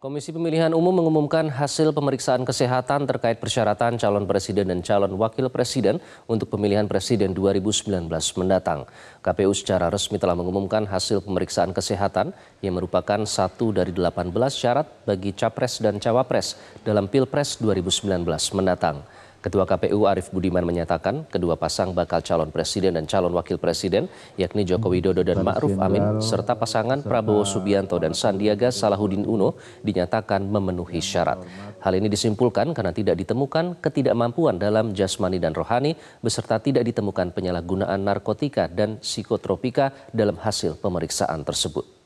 Komisi Pemilihan Umum mengumumkan hasil pemeriksaan kesehatan terkait persyaratan calon presiden dan calon wakil presiden untuk pemilihan presiden 2019 mendatang. KPU secara resmi telah mengumumkan hasil pemeriksaan kesehatan yang merupakan satu dari 18 syarat bagi capres dan cawapres dalam Pilpres 2019 mendatang. Ketua KPU Arief Budiman menyatakan kedua pasang bakal calon presiden dan calon wakil presiden yakni Joko hmm. Widodo dan Ma'ruf Amin serta pasangan Prabowo Subianto dan Sandiaga Salahuddin Uno dinyatakan memenuhi syarat. Hal ini disimpulkan karena tidak ditemukan ketidakmampuan dalam jasmani dan rohani beserta tidak ditemukan penyalahgunaan narkotika dan psikotropika dalam hasil pemeriksaan tersebut.